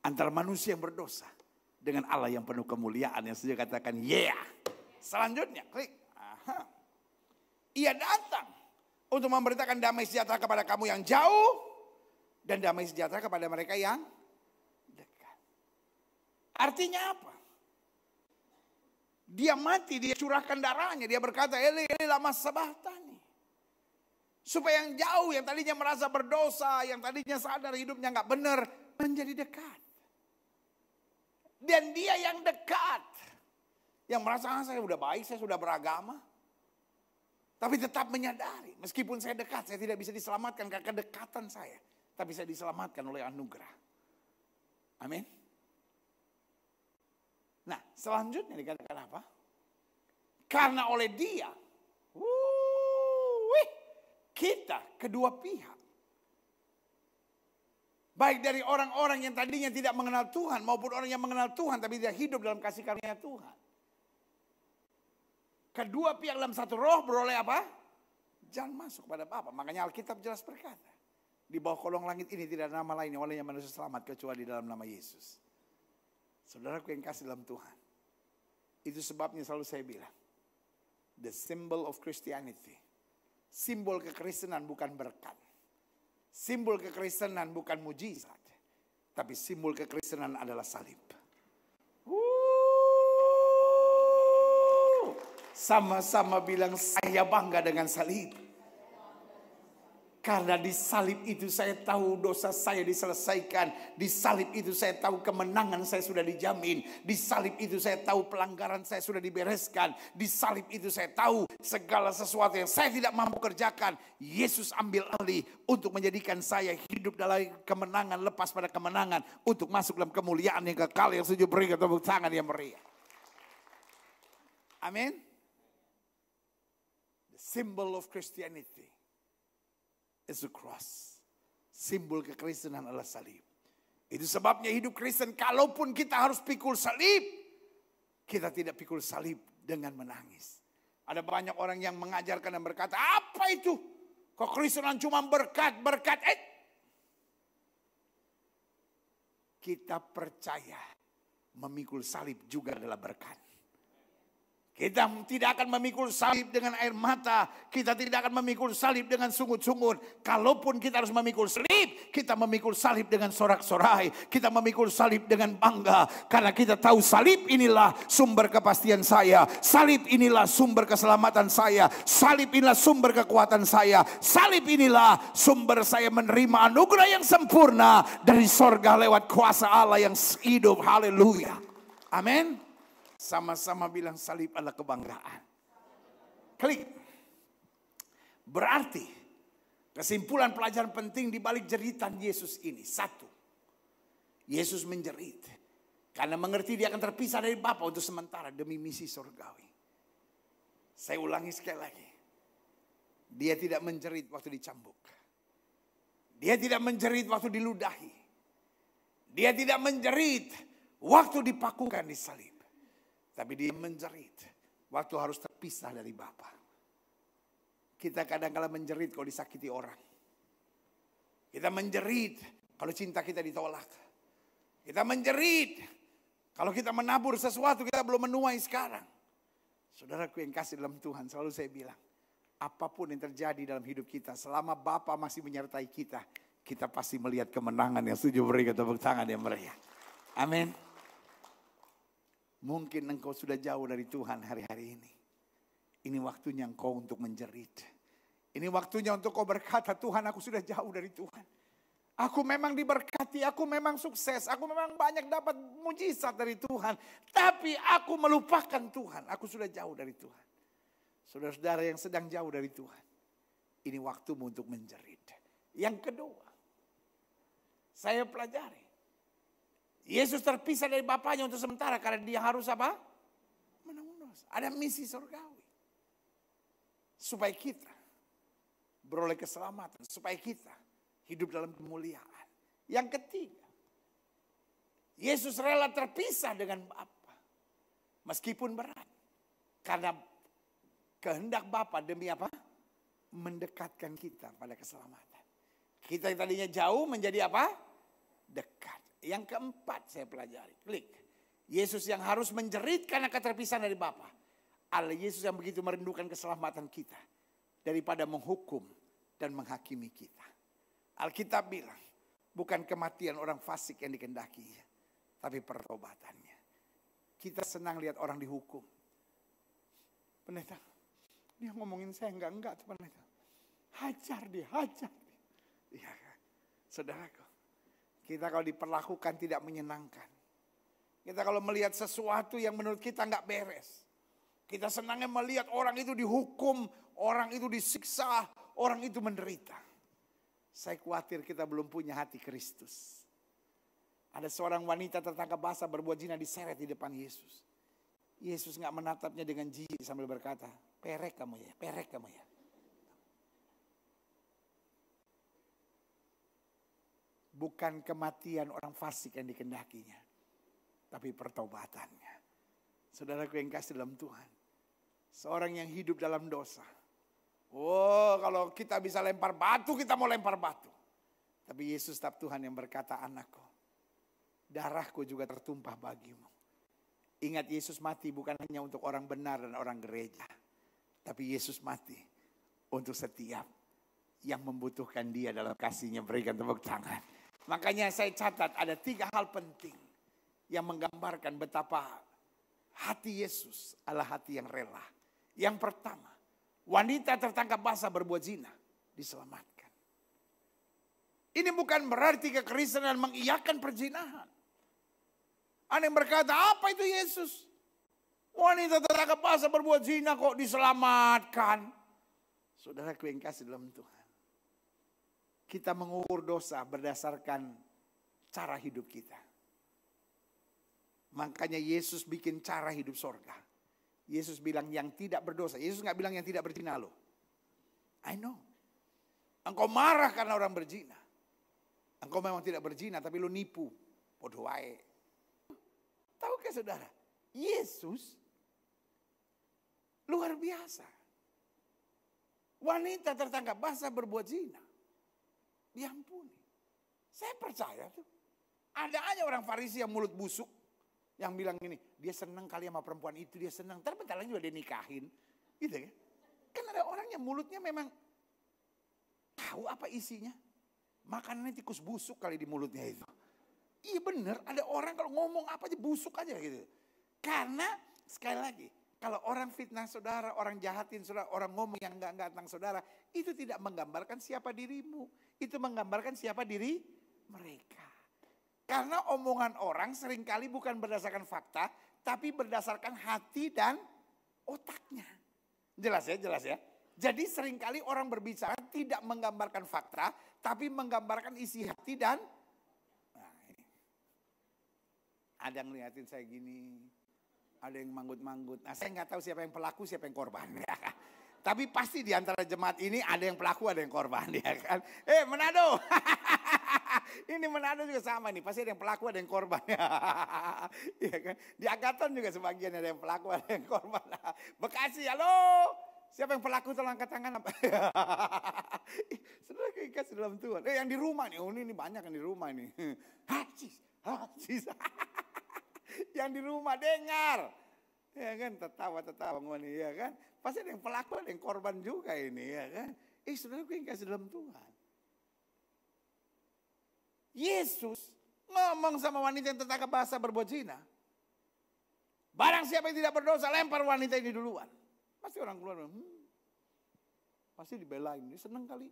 antara manusia yang berdosa dengan Allah yang penuh kemuliaan yang sudah katakan yeah. Selanjutnya klik. Aha. Ia datang untuk memberitakan damai sejahtera kepada kamu yang jauh dan damai sejahtera kepada mereka yang dekat. Artinya apa? Dia mati, dia curahkan darahnya. Dia berkata, Eli, Eli lama sabatani, Supaya yang jauh, yang tadinya merasa berdosa, yang tadinya sadar hidupnya nggak benar, menjadi dekat. Dan dia yang dekat. Yang merasa, ah, saya sudah baik, saya sudah beragama. Tapi tetap menyadari, meskipun saya dekat, saya tidak bisa diselamatkan karena kedekatan saya. Tapi saya diselamatkan oleh anugerah. Amin. Nah selanjutnya dikatakan apa? Karena oleh dia wuih, kita kedua pihak. Baik dari orang-orang yang tadinya tidak mengenal Tuhan maupun orang yang mengenal Tuhan tapi dia hidup dalam kasih karunia Tuhan. Kedua pihak dalam satu roh beroleh apa? Jangan masuk pada Bapa. Makanya Alkitab jelas berkata. Di bawah kolong langit ini tidak ada nama lain yang olehnya manusia selamat kecuali di dalam nama Yesus. Saudaraku yang kasih dalam Tuhan. Itu sebabnya selalu saya bilang. The symbol of Christianity. Simbol kekristenan bukan berkat. Simbol kekristenan bukan mujizat. Tapi simbol kekristenan adalah salib. Sama-sama bilang saya bangga dengan salib. Karena di salib itu saya tahu dosa saya diselesaikan. Di salib itu saya tahu kemenangan saya sudah dijamin. Di salib itu saya tahu pelanggaran saya sudah dibereskan. Di salib itu saya tahu segala sesuatu yang saya tidak mampu kerjakan. Yesus ambil alih untuk menjadikan saya hidup dalam kemenangan, lepas pada kemenangan. Untuk masuk dalam kemuliaan yang kekal yang setuju beri tepuk tangan yang meriah. Amin. The symbol of Christianity is the cross. Simbol kekristenan adalah salib. Itu sebabnya hidup Kristen kalaupun kita harus pikul salib, kita tidak pikul salib dengan menangis. Ada banyak orang yang mengajarkan dan berkata, apa itu? Kekristenan cuma berkat, berkat. Eh, kita percaya memikul salib juga adalah berkat. Kita tidak akan memikul salib dengan air mata. Kita tidak akan memikul salib dengan sungut-sungut. Kalaupun kita harus memikul salib, kita memikul salib dengan sorak-sorai. Kita memikul salib dengan bangga. Karena kita tahu salib inilah sumber kepastian saya. Salib inilah sumber keselamatan saya. Salib inilah sumber kekuatan saya. Salib inilah sumber saya menerima anugerah yang sempurna dari sorga lewat kuasa Allah yang hidup. Haleluya. Amin. Sama-sama bilang salib adalah kebanggaan. Klik. Berarti kesimpulan pelajaran penting di balik jeritan Yesus ini. Satu. Yesus menjerit. Karena mengerti dia akan terpisah dari Bapa untuk sementara demi misi surgawi. Saya ulangi sekali lagi. Dia tidak menjerit waktu dicambuk. Dia tidak menjerit waktu diludahi. Dia tidak menjerit waktu dipakukan di salib. Tapi dia menjerit. Waktu harus terpisah dari Bapa. Kita kadang-kala menjerit kalau disakiti orang. Kita menjerit kalau cinta kita ditolak. Kita menjerit kalau kita menabur sesuatu kita belum menuai sekarang. Saudaraku yang kasih dalam Tuhan selalu saya bilang. Apapun yang terjadi dalam hidup kita selama Bapa masih menyertai kita. Kita pasti melihat kemenangan yang setuju beri tepuk tangan yang meriah. Amin. Mungkin engkau sudah jauh dari Tuhan hari-hari ini. Ini waktunya engkau untuk menjerit. Ini waktunya untuk kau berkata, Tuhan aku sudah jauh dari Tuhan. Aku memang diberkati, aku memang sukses, aku memang banyak dapat mujizat dari Tuhan. Tapi aku melupakan Tuhan, aku sudah jauh dari Tuhan. Saudara-saudara yang sedang jauh dari Tuhan. Ini waktumu untuk menjerit. Yang kedua, saya pelajari. Yesus terpisah dari Bapaknya untuk sementara karena dia harus apa? Menanggung Ada misi surgawi. Supaya kita beroleh keselamatan. Supaya kita hidup dalam kemuliaan. Yang ketiga. Yesus rela terpisah dengan Bapa. Meskipun berat. Karena kehendak Bapa demi apa? Mendekatkan kita pada keselamatan. Kita yang tadinya jauh menjadi apa? Dekat. Yang keempat saya pelajari, klik. Yesus yang harus menjerit karena keterpisahan dari Bapa. Allah Yesus yang begitu merindukan keselamatan kita daripada menghukum dan menghakimi kita. Alkitab bilang, bukan kematian orang fasik yang dikendaki, tapi pertobatannya. Kita senang lihat orang dihukum. Pendeta, dia ngomongin saya enggak enggak tuh pendeta. Hajar dia, hajar dia. Iya, saudaraku. Kita kalau diperlakukan tidak menyenangkan. Kita kalau melihat sesuatu yang menurut kita nggak beres. Kita senangnya melihat orang itu dihukum, orang itu disiksa, orang itu menderita. Saya khawatir kita belum punya hati Kristus. Ada seorang wanita tertangkap basah berbuat zina diseret di depan Yesus. Yesus nggak menatapnya dengan jijik sambil berkata, perek kamu ya, perek kamu ya. bukan kematian orang fasik yang dikendakinya, tapi pertobatannya. Saudaraku yang kasih dalam Tuhan, seorang yang hidup dalam dosa. Oh, kalau kita bisa lempar batu, kita mau lempar batu. Tapi Yesus tetap Tuhan yang berkata, anakku, darahku juga tertumpah bagimu. Ingat Yesus mati bukan hanya untuk orang benar dan orang gereja. Tapi Yesus mati untuk setiap yang membutuhkan dia dalam kasihnya. Berikan tepuk tangan. Makanya saya catat ada tiga hal penting yang menggambarkan betapa hati Yesus adalah hati yang rela. Yang pertama, wanita tertangkap basah berbuat zina diselamatkan. Ini bukan berarti kekristenan mengiyakan perzinahan. Ada yang berkata, apa itu Yesus? Wanita tertangkap basah berbuat zina kok diselamatkan. Saudara ku dalam Tuhan kita mengukur dosa berdasarkan cara hidup kita. Makanya Yesus bikin cara hidup sorga. Yesus bilang yang tidak berdosa. Yesus nggak bilang yang tidak berzina loh. I know. Engkau marah karena orang berzina. Engkau memang tidak berzina tapi lu nipu. Bodoh wae. ke saudara? Yesus luar biasa. Wanita tertangkap basah berbuat zina diampuni. Saya percaya tuh. Ada aja orang Farisi yang mulut busuk yang bilang gini, dia senang kali sama perempuan itu, dia senang. Ntar bentar lagi juga dia nikahin. Gitu kan. Kan ada orang yang mulutnya memang tahu apa isinya. Makanannya tikus busuk kali di mulutnya itu. Iya bener, ada orang kalau ngomong apa aja busuk aja gitu. Karena sekali lagi, kalau orang fitnah saudara, orang jahatin saudara, orang ngomong yang enggak enggak tentang saudara, itu tidak menggambarkan siapa dirimu. Itu menggambarkan siapa diri mereka. Karena omongan orang seringkali bukan berdasarkan fakta, tapi berdasarkan hati dan otaknya. Jelas ya, jelas ya. Jadi seringkali orang berbicara tidak menggambarkan fakta, tapi menggambarkan isi hati dan nah ini. ada ngeliatin saya gini, ada yang manggut-manggut. Nah, saya nggak tahu siapa yang pelaku, siapa yang korban. Ya Tapi pasti di antara jemaat ini ada yang pelaku, ada yang korban, ya kan? Eh, Manado. ini Manado juga sama nih, pasti ada yang pelaku, ada yang korban. ya kan? Di Agaton juga sebagian ada yang pelaku, ada yang korban. Bekasi, halo. Siapa yang pelaku tolong angkat tangan. Sudah kekasih dalam Tuhan. Eh, yang di rumah nih, oh, ini, ini banyak yang di rumah nih. Hacis, hacis. yang di rumah dengar. Ya kan, tertawa-tertawa ini, ya kan. Pasti ada yang pelaku, ada yang korban juga ini ya kan. Eh saudara gue yang kasih dalam Tuhan. Yesus ngomong sama wanita yang tertangkap bahasa berbuat zina. Barang siapa yang tidak berdosa lempar wanita ini duluan. Pasti orang keluar, hmm, pasti dibelain, ini seneng kali.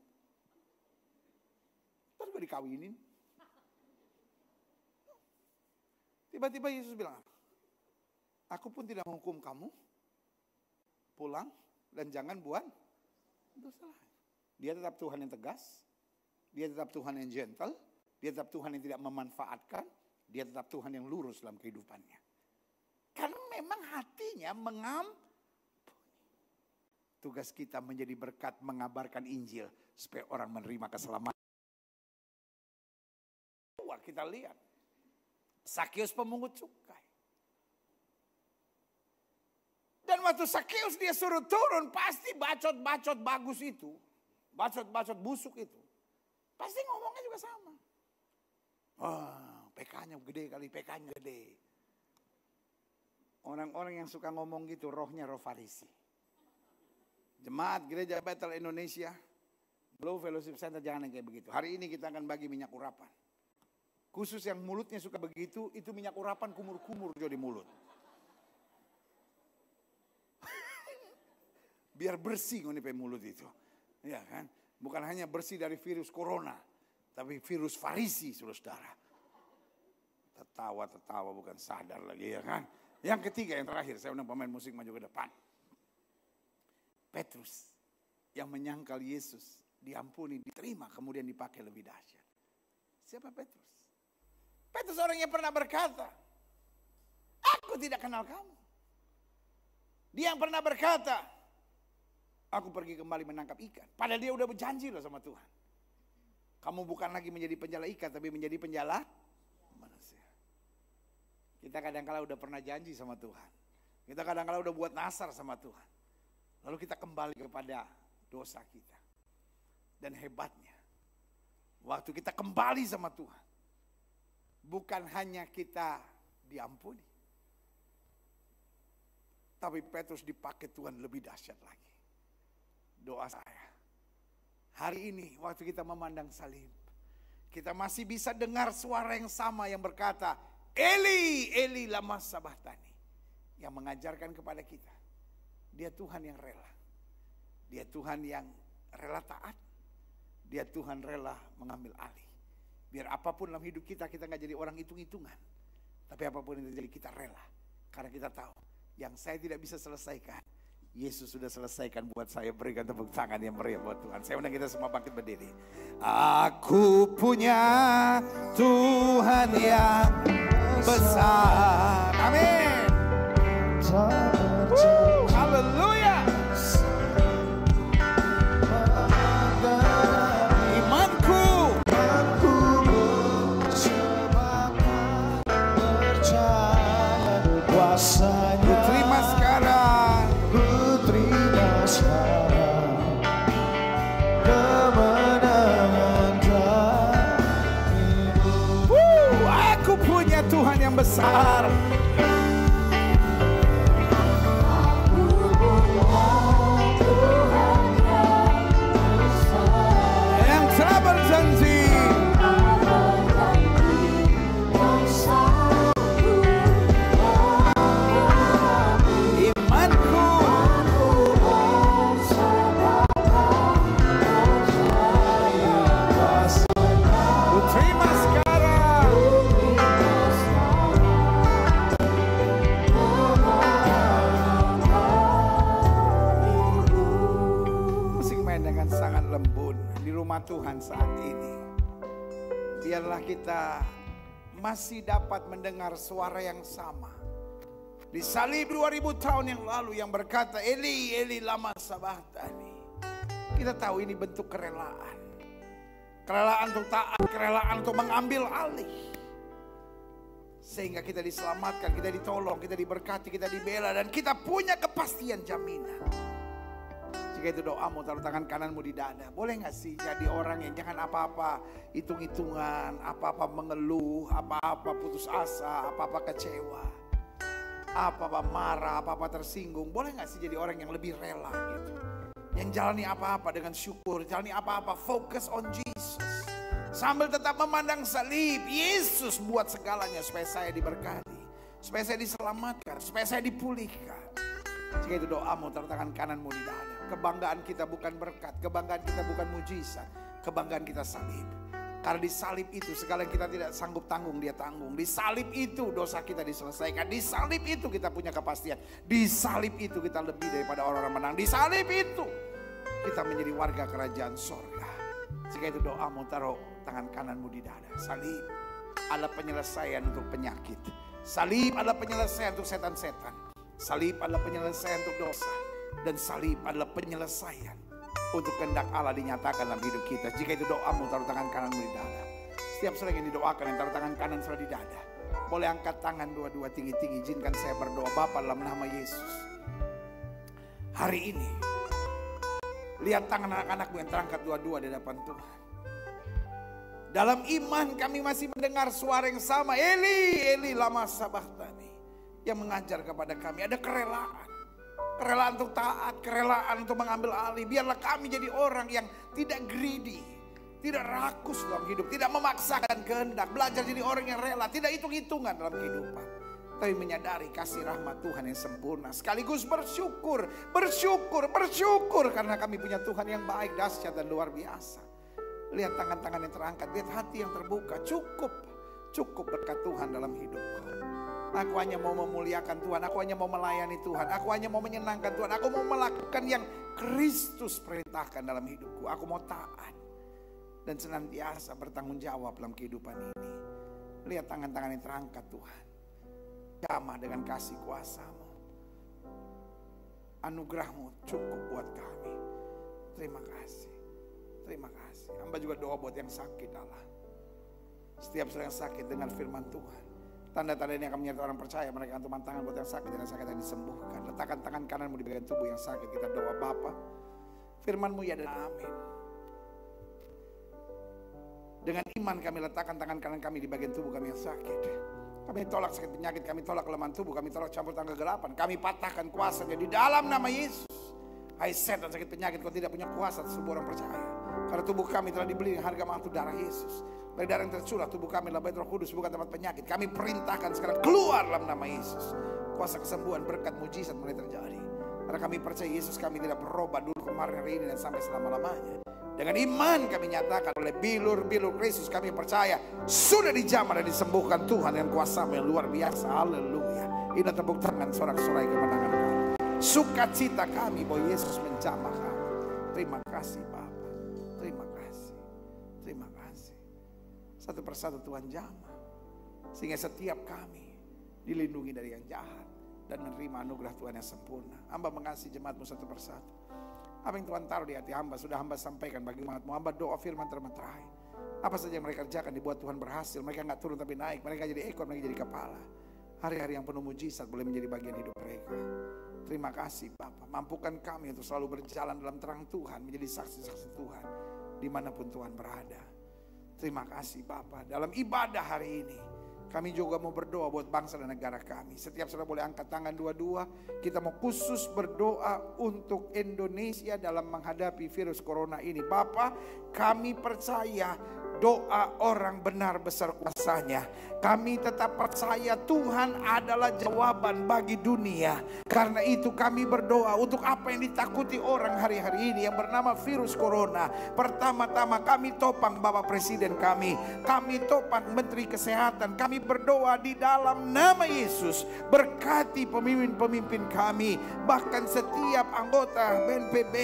Terus gue dikawinin. Tiba-tiba Yesus bilang, aku pun tidak menghukum kamu, pulang dan jangan buat dosa Dia tetap Tuhan yang tegas, dia tetap Tuhan yang gentle, dia tetap Tuhan yang tidak memanfaatkan, dia tetap Tuhan yang lurus dalam kehidupannya. Karena memang hatinya mengampuni. Tugas kita menjadi berkat mengabarkan Injil supaya orang menerima keselamatan. kita lihat Sakius pemungut cukai. Dan waktu Sakius dia suruh turun pasti bacot-bacot bagus itu. Bacot-bacot busuk itu. Pasti ngomongnya juga sama. Wah, PK-nya gede kali, PK-nya gede. Orang-orang yang suka ngomong gitu rohnya roh farisi. Jemaat Gereja Battle Indonesia, Blue Fellowship Center jangan kayak begitu. Hari ini kita akan bagi minyak urapan. Khusus yang mulutnya suka begitu, itu minyak urapan kumur-kumur jadi mulut. Biar bersih ngunipe mulut itu. Ya kan? Bukan hanya bersih dari virus corona, tapi virus farisi, saudara. Tertawa-tertawa bukan sadar lagi ya kan? Yang ketiga, yang terakhir, saya undang pemain musik maju ke depan. Petrus yang menyangkal Yesus diampuni, diterima, kemudian dipakai lebih dahsyat. Siapa Petrus? Petrus orang yang pernah berkata, aku tidak kenal kamu. Dia yang pernah berkata, aku pergi kembali menangkap ikan. Padahal dia udah berjanji loh sama Tuhan. Kamu bukan lagi menjadi penjala ikan, tapi menjadi penjala manusia. Kita kadang-kala udah pernah janji sama Tuhan. Kita kadang-kala udah buat nasar sama Tuhan. Lalu kita kembali kepada dosa kita. Dan hebatnya, waktu kita kembali sama Tuhan, bukan hanya kita diampuni. Tapi Petrus dipakai Tuhan lebih dahsyat lagi. Doa saya. Hari ini waktu kita memandang salib. Kita masih bisa dengar suara yang sama yang berkata. Eli, Eli lama tani. Yang mengajarkan kepada kita. Dia Tuhan yang rela. Dia Tuhan yang rela taat. Dia Tuhan rela mengambil alih. Biar apapun dalam hidup kita, kita nggak jadi orang hitung-hitungan. Tapi apapun yang terjadi, kita rela. Karena kita tahu, yang saya tidak bisa selesaikan, Yesus sudah selesaikan buat saya. Berikan tepuk tangan yang meriah buat Tuhan. Saya undang kita semua bangkit berdiri. Aku punya Tuhan yang besar. Amin. Woo. pasar. mendengar suara yang sama. di Disalib 2000 tahun yang lalu yang berkata, Eli, Eli lama tani. Kita tahu ini bentuk kerelaan. Kerelaan untuk taat, kerelaan untuk mengambil alih. Sehingga kita diselamatkan, kita ditolong, kita diberkati, kita dibela. Dan kita punya kepastian jaminan. Jika itu doamu, taruh tangan kananmu di dada. Boleh nggak sih jadi orang yang jangan apa-apa hitung-hitungan, apa-apa mengeluh, apa-apa putus asa, apa-apa kecewa, apa-apa marah, apa-apa tersinggung. Boleh nggak sih jadi orang yang lebih rela gitu. Yang jalani apa-apa dengan syukur, jalani apa-apa, fokus on Jesus. Sambil tetap memandang salib, Yesus buat segalanya supaya saya diberkati. Supaya saya diselamatkan, supaya saya dipulihkan. Jika itu doamu, taruh tangan kananmu di dada. Kebanggaan kita bukan berkat, kebanggaan kita bukan mujizat, kebanggaan kita salib. Karena di salib itu segala yang kita tidak sanggup tanggung dia tanggung. Di salib itu dosa kita diselesaikan. Di salib itu kita punya kepastian. Di salib itu kita lebih daripada orang-orang menang. Di salib itu kita menjadi warga kerajaan sorga. Jika itu doamu taruh tangan kananmu di dada. Salib adalah penyelesaian untuk penyakit. Salib adalah penyelesaian untuk setan-setan. Salib adalah penyelesaian untuk dosa. Dan salib adalah penyelesaian untuk kehendak Allah dinyatakan dalam hidup kita. Jika itu doamu, taruh tangan kananmu di dada. Setiap sering yang didoakan, yang taruh tangan kanan sudah di dada. Boleh angkat tangan dua-dua tinggi-tinggi. Izinkan saya berdoa Bapa dalam nama Yesus. Hari ini, lihat tangan anak-anakmu yang terangkat dua-dua di depan Tuhan. Dalam iman kami masih mendengar suara yang sama. Eli, Eli lama Sabatani, Yang mengajar kepada kami ada kerelaan kerelaan untuk taat, kerelaan untuk mengambil alih. Biarlah kami jadi orang yang tidak greedy, tidak rakus dalam hidup, tidak memaksakan kehendak, belajar jadi orang yang rela, tidak hitung-hitungan dalam kehidupan. Tapi menyadari kasih rahmat Tuhan yang sempurna. Sekaligus bersyukur, bersyukur, bersyukur. Karena kami punya Tuhan yang baik, dahsyat dan luar biasa. Lihat tangan-tangan yang terangkat, lihat hati yang terbuka. Cukup, cukup berkat Tuhan dalam hidupku. Aku hanya mau memuliakan Tuhan, aku hanya mau melayani Tuhan, aku hanya mau menyenangkan Tuhan, aku mau melakukan yang Kristus perintahkan dalam hidupku. Aku mau taat dan senantiasa bertanggung jawab dalam kehidupan ini. Lihat tangan-tangan yang terangkat Tuhan. Jamah dengan kasih kuasamu. Anugerahmu cukup buat kami. Terima kasih. Terima kasih. Hamba juga doa buat yang sakit Allah. Setiap yang sakit dengan firman Tuhan. Tanda-tanda ini akan menyertai orang percaya. Mereka akan teman tangan buat yang sakit dan sakit yang disembuhkan. Letakkan tangan kananmu di bagian tubuh yang sakit. Kita doa Bapa. Firmanmu ya dan amin. Dengan iman kami letakkan tangan kanan kami di bagian tubuh kami yang sakit. Kami tolak sakit penyakit, kami tolak kelemahan tubuh, kami tolak campur tangan kegelapan. Kami patahkan kuasanya di dalam nama Yesus. Hai setan sakit penyakit kau tidak punya kuasa sebuah orang percaya. Karena tubuh kami telah dibeli dengan harga mahal darah Yesus dari darah yang tercurah tubuh kami lebih bait Roh Kudus bukan tempat penyakit. Kami perintahkan sekarang keluar dalam nama Yesus. Kuasa kesembuhan berkat mujizat mulai terjadi. Karena kami percaya Yesus kami tidak berubah dulu kemarin hari ini dan sampai selama-lamanya. Dengan iman kami nyatakan oleh bilur-bilur Kristus kami percaya sudah dijamah dan disembuhkan Tuhan yang kuasa yang luar biasa. Haleluya. Ini tepuk tangan sorak-sorai kemenangan kami. Sukacita kami bahwa Yesus menjamah kami. Terima kasih. Satu persatu Tuhan jamah. Sehingga setiap kami dilindungi dari yang jahat. Dan menerima anugerah Tuhan yang sempurna. Hamba mengasihi jemaatmu satu persatu. Apa yang Tuhan taruh di hati hamba sudah hamba sampaikan bagi jemaatmu. Hamba doa firman termeterai. Apa saja yang mereka kerjakan dibuat Tuhan berhasil. Mereka nggak turun tapi naik. Mereka jadi ekor, mereka jadi kepala. Hari-hari yang penuh mujizat boleh menjadi bagian hidup mereka. Terima kasih Bapak. Mampukan kami untuk selalu berjalan dalam terang Tuhan. Menjadi saksi-saksi Tuhan. Dimanapun Tuhan berada. Terima kasih Bapak. Dalam ibadah hari ini kami juga mau berdoa buat bangsa dan negara kami. Setiap saudara boleh angkat tangan dua-dua. Kita mau khusus berdoa untuk Indonesia dalam menghadapi virus corona ini. Bapak kami percaya doa orang benar besar kuasanya. Kami tetap percaya Tuhan adalah jawaban bagi dunia. Karena itu kami berdoa untuk apa yang ditakuti orang hari-hari ini yang bernama virus corona. Pertama-tama kami topang Bapak Presiden kami. Kami topang Menteri Kesehatan. Kami berdoa di dalam nama Yesus. Berkati pemimpin-pemimpin kami. Bahkan setiap anggota BNPB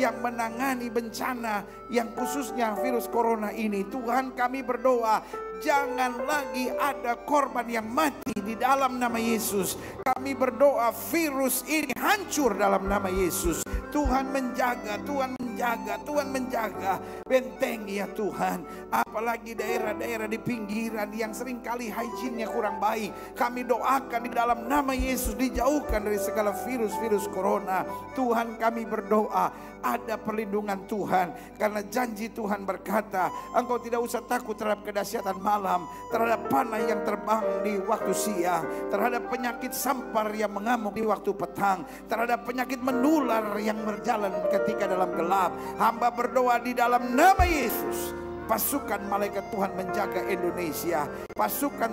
yang menangani bencana yang khususnya virus corona ini. Tuhan Tuhan kami berdoa jangan lagi ada korban yang mati di dalam nama Yesus. Kami berdoa virus ini hancur dalam nama Yesus. Tuhan menjaga, Tuhan menjaga, Tuhan menjaga, bentengi ya Tuhan. Apalagi daerah-daerah di pinggiran yang seringkali hygiene-nya kurang baik. Kami doakan di dalam nama Yesus dijauhkan dari segala virus-virus corona. Tuhan kami berdoa, ada perlindungan Tuhan. Karena janji Tuhan berkata, engkau tidak usah takut terhadap kedahsyatan malam, terhadap panah yang terbang di waktu siang, terhadap penyakit sampar yang mengamuk di waktu petang, terhadap penyakit menular yang berjalan ketika dalam gelap. Hamba berdoa di dalam nama Yesus. Pasukan malaikat Tuhan menjaga Indonesia. Pasukan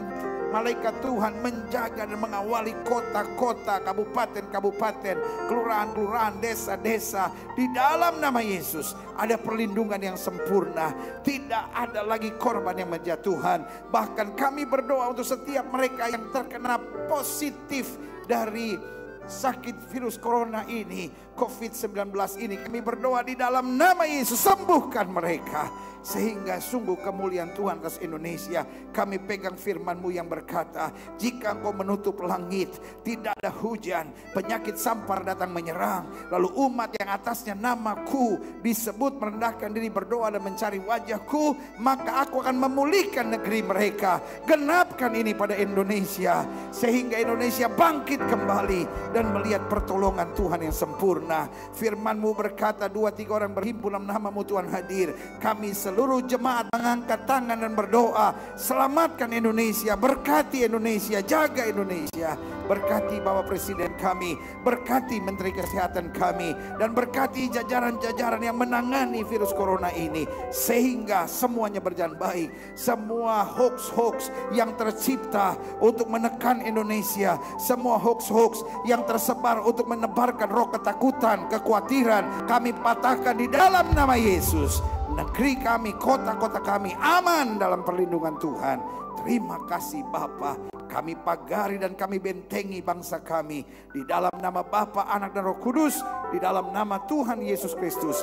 malaikat Tuhan menjaga dan mengawali kota-kota, kabupaten-kabupaten, kelurahan-kelurahan, desa-desa. Di dalam nama Yesus ada perlindungan yang sempurna. Tidak ada lagi korban yang menjatuhan. Bahkan kami berdoa untuk setiap mereka yang terkena positif dari sakit virus corona ini COVID-19 ini. Kami berdoa di dalam nama Yesus sembuhkan mereka. Sehingga sungguh kemuliaan Tuhan atas Indonesia. Kami pegang firmanmu yang berkata, jika engkau menutup langit, tidak ada hujan, penyakit sampar datang menyerang. Lalu umat yang atasnya namaku disebut merendahkan diri berdoa dan mencari wajahku, maka aku akan memulihkan negeri mereka. Genapkan ini pada Indonesia, sehingga Indonesia bangkit kembali dan melihat pertolongan Tuhan yang sempurna sempurna. Firmanmu berkata dua tiga orang berhimpun dalam namamu Tuhan hadir. Kami seluruh jemaat mengangkat tangan dan berdoa. Selamatkan Indonesia, berkati Indonesia, jaga Indonesia. Berkati Bapak Presiden kami, berkati Menteri Kesehatan kami, dan berkati jajaran-jajaran yang menangani virus corona ini. Sehingga semuanya berjalan baik. Semua hoax-hoax yang tercipta untuk menekan Indonesia. Semua hoax-hoax yang tersebar untuk menebarkan roh ketakutan, kekhawatiran. Kami patahkan di dalam nama Yesus negeri kami, kota-kota kami aman dalam perlindungan Tuhan. Terima kasih Bapa. Kami pagari dan kami bentengi bangsa kami di dalam nama Bapa, Anak dan Roh Kudus, di dalam nama Tuhan Yesus Kristus.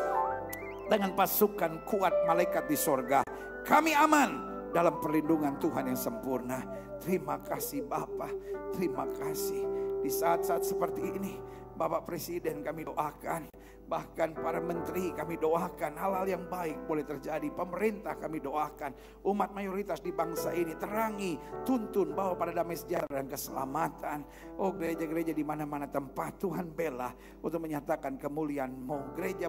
Dengan pasukan kuat malaikat di sorga, kami aman dalam perlindungan Tuhan yang sempurna. Terima kasih Bapa, terima kasih. Di saat-saat seperti ini, Bapak Presiden kami doakan Bahkan para menteri kami doakan hal-hal yang baik boleh terjadi. Pemerintah kami doakan. Umat mayoritas di bangsa ini terangi, tuntun, bahwa pada damai sejahtera dan keselamatan. Oh gereja-gereja di mana-mana tempat Tuhan bela untuk menyatakan kemuliaan-Mu.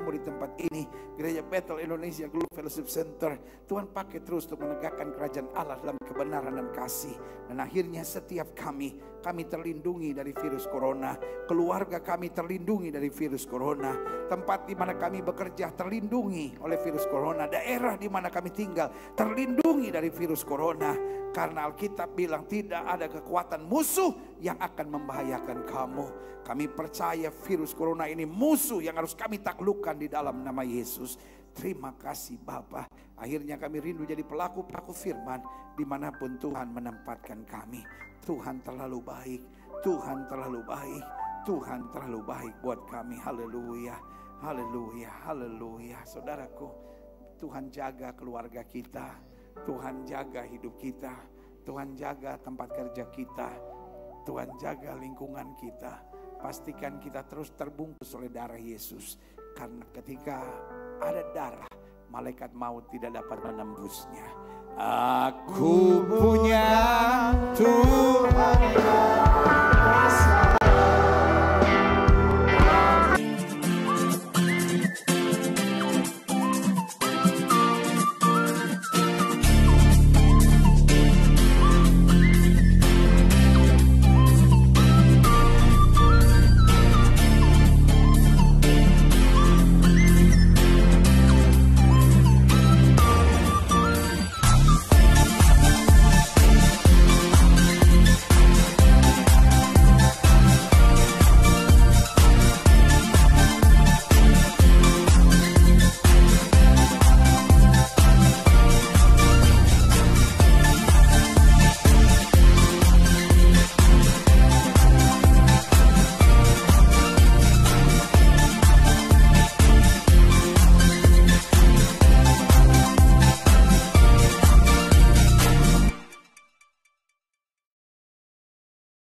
mu di tempat ini, gereja Battle Indonesia Global Fellowship Center. Tuhan pakai terus untuk menegakkan kerajaan Allah dalam kebenaran dan kasih. Dan akhirnya setiap kami kami terlindungi dari virus corona. Keluarga kami terlindungi dari virus corona. Tempat di mana kami bekerja terlindungi oleh virus corona. Daerah di mana kami tinggal terlindungi dari virus corona. Karena Alkitab bilang tidak ada kekuatan musuh yang akan membahayakan kamu. Kami percaya virus corona ini musuh yang harus kami taklukkan di dalam nama Yesus. Terima kasih Bapak. Akhirnya kami rindu jadi pelaku-pelaku firman dimanapun Tuhan menempatkan kami. Tuhan terlalu baik, Tuhan terlalu baik, Tuhan terlalu baik buat kami. Haleluya, haleluya, haleluya. Saudaraku, Tuhan jaga keluarga kita, Tuhan jaga hidup kita, Tuhan jaga tempat kerja kita, Tuhan jaga lingkungan kita. Pastikan kita terus terbungkus oleh darah Yesus. Karena ketika ada darah, malaikat maut tidak dapat menembusnya. Aku punya Tuhan